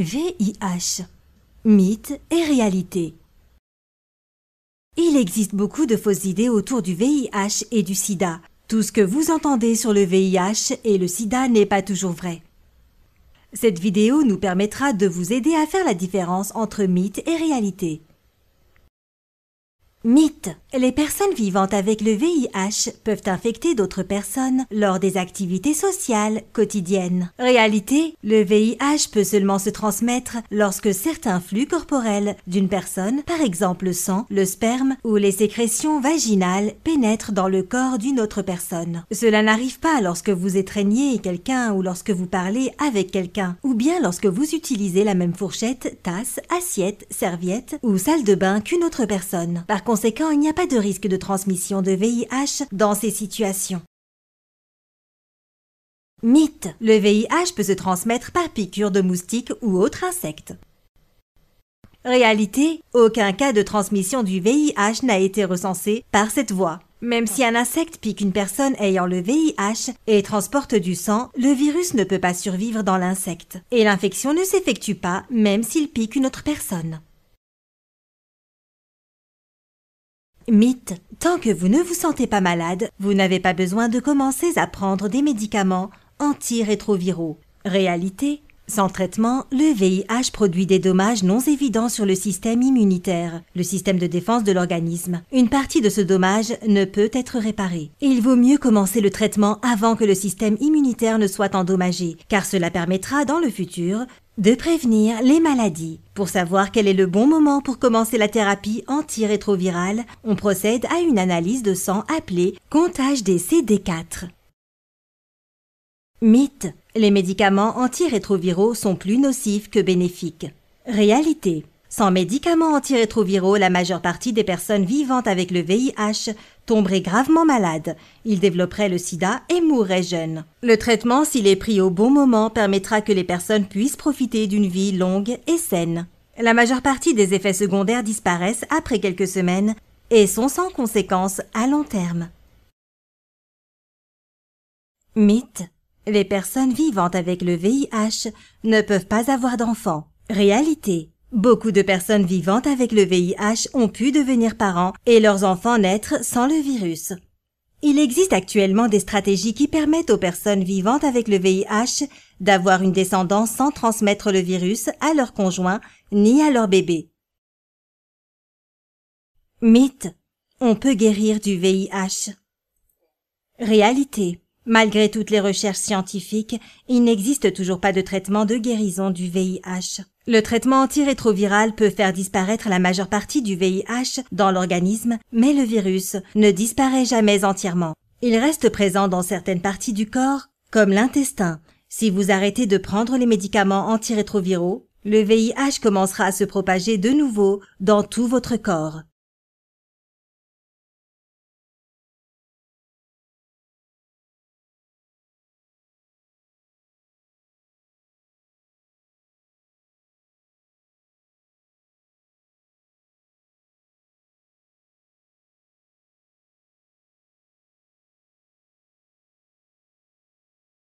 VIH Mythe et réalité Il existe beaucoup de fausses idées autour du VIH et du sida. Tout ce que vous entendez sur le VIH et le sida n'est pas toujours vrai. Cette vidéo nous permettra de vous aider à faire la différence entre mythe et réalité. Mythe. Les personnes vivant avec le VIH peuvent infecter d'autres personnes lors des activités sociales quotidiennes. Réalité, le VIH peut seulement se transmettre lorsque certains flux corporels d'une personne, par exemple le sang, le sperme ou les sécrétions vaginales, pénètrent dans le corps d'une autre personne. Cela n'arrive pas lorsque vous étreignez quelqu'un ou lorsque vous parlez avec quelqu'un, ou bien lorsque vous utilisez la même fourchette, tasse, assiette, serviette ou salle de bain qu'une autre personne. Par conséquent, il n'y a pas de risque de transmission de VIH dans ces situations. Mythe. Le VIH peut se transmettre par piqûre de moustique ou autre insecte. Réalité, aucun cas de transmission du VIH n'a été recensé par cette voie. Même si un insecte pique une personne ayant le VIH et transporte du sang, le virus ne peut pas survivre dans l'insecte. Et l'infection ne s'effectue pas même s'il pique une autre personne. Mythe. Tant que vous ne vous sentez pas malade, vous n'avez pas besoin de commencer à prendre des médicaments antirétroviraux. Réalité. Sans traitement, le VIH produit des dommages non évidents sur le système immunitaire, le système de défense de l'organisme. Une partie de ce dommage ne peut être réparée. Il vaut mieux commencer le traitement avant que le système immunitaire ne soit endommagé, car cela permettra dans le futur de prévenir les maladies. Pour savoir quel est le bon moment pour commencer la thérapie antirétrovirale, on procède à une analyse de sang appelée comptage des CD4. Mythe. Les médicaments antirétroviraux sont plus nocifs que bénéfiques. Réalité. Sans médicaments antirétroviraux, la majeure partie des personnes vivant avec le VIH tomberait gravement malade. Il développerait le sida et mourrait jeune. Le traitement, s'il est pris au bon moment, permettra que les personnes puissent profiter d'une vie longue et saine. La majeure partie des effets secondaires disparaissent après quelques semaines et sont sans conséquences à long terme. Mythe. Les personnes vivant avec le VIH ne peuvent pas avoir d'enfants. Réalité. Beaucoup de personnes vivantes avec le VIH ont pu devenir parents et leurs enfants naître sans le virus. Il existe actuellement des stratégies qui permettent aux personnes vivantes avec le VIH d'avoir une descendance sans transmettre le virus à leur conjoint ni à leur bébé. Mythe. On peut guérir du VIH. Réalité. Malgré toutes les recherches scientifiques, il n'existe toujours pas de traitement de guérison du VIH. Le traitement antirétroviral peut faire disparaître la majeure partie du VIH dans l'organisme, mais le virus ne disparaît jamais entièrement. Il reste présent dans certaines parties du corps, comme l'intestin. Si vous arrêtez de prendre les médicaments antirétroviraux, le VIH commencera à se propager de nouveau dans tout votre corps.